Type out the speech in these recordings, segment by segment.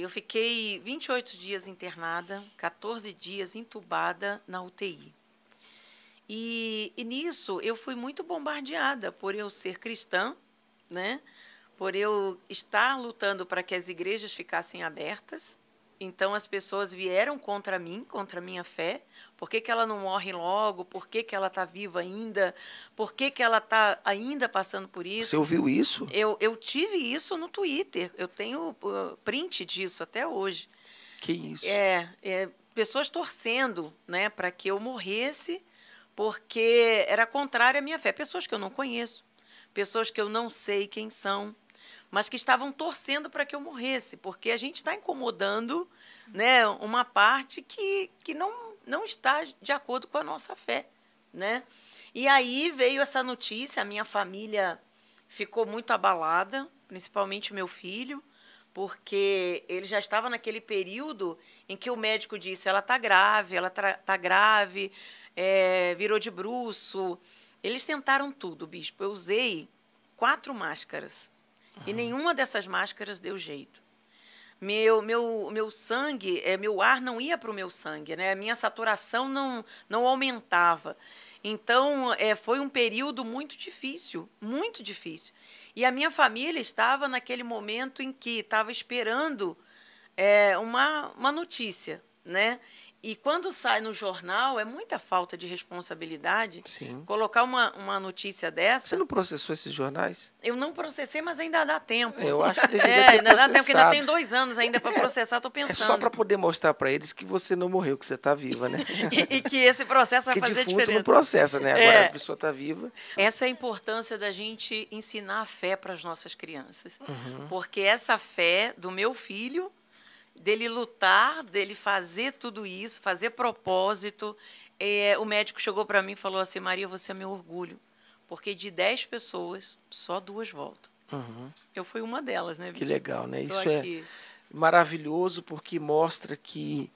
Eu fiquei 28 dias internada, 14 dias entubada na UTI. E, e, nisso eu fui muito bombardeada por eu ser cristã, né? por eu estar lutando para que as igrejas ficassem abertas. Então as pessoas vieram contra mim, contra a minha fé. Por que, que ela não morre logo? Por que, que ela está viva ainda? Por que, que ela está ainda passando por isso? Você ouviu isso? Eu, eu tive isso no Twitter. Eu tenho uh, print disso até hoje. Que isso? É, é pessoas torcendo né, para que eu morresse porque era contrária à minha fé. Pessoas que eu não conheço, pessoas que eu não sei quem são mas que estavam torcendo para que eu morresse, porque a gente está incomodando uhum. né, uma parte que, que não, não está de acordo com a nossa fé. Né? E aí veio essa notícia, a minha família ficou muito abalada, principalmente meu filho, porque ele já estava naquele período em que o médico disse: ela está grave, ela está grave, é, virou de bruço. Eles tentaram tudo, bispo. Eu usei quatro máscaras. E nenhuma dessas máscaras deu jeito. Meu, meu, meu sangue, é, meu ar não ia para o meu sangue, né? A minha saturação não, não aumentava. Então, é, foi um período muito difícil, muito difícil. E a minha família estava naquele momento em que estava esperando é, uma, uma notícia, né? E quando sai no jornal, é muita falta de responsabilidade Sim. colocar uma, uma notícia dessa. Você não processou esses jornais? Eu não processei, mas ainda dá tempo. Eu acho que deveria é, ainda dá tempo, porque ainda tem dois anos ainda para processar, estou pensando. É só para poder mostrar para eles que você não morreu, que você está viva, né? e, e, que esse processo vai que fazer diferença. não processa, né? Agora é. a pessoa está viva. Essa é a importância da gente ensinar a fé para as nossas crianças. Uhum. Porque essa fé do meu filho dele lutar, dele fazer tudo isso, fazer propósito. É, o médico chegou para mim e falou assim: Maria, você é meu orgulho, porque de 10 pessoas, só duas voltam. Uhum. Eu fui uma delas, né, Vitor? Que legal, né? Tô isso aqui. é maravilhoso porque mostra que,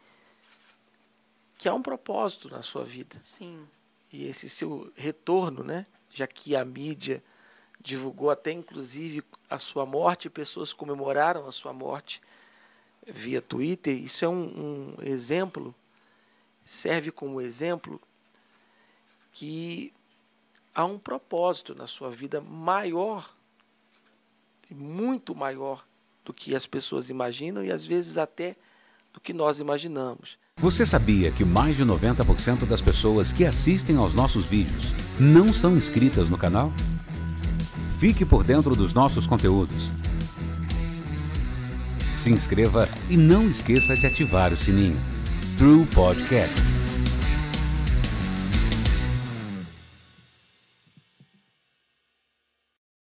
que há um propósito na sua vida. Sim. E esse seu retorno, né? Já que a mídia divulgou até inclusive a sua morte, pessoas comemoraram a sua morte via Twitter, isso é um, um exemplo, serve como exemplo que há um propósito na sua vida maior, muito maior do que as pessoas imaginam e às vezes até do que nós imaginamos. Você sabia que mais de 90% das pessoas que assistem aos nossos vídeos não são inscritas no canal? Fique por dentro dos nossos conteúdos se inscreva e não esqueça de ativar o sininho. True Podcast.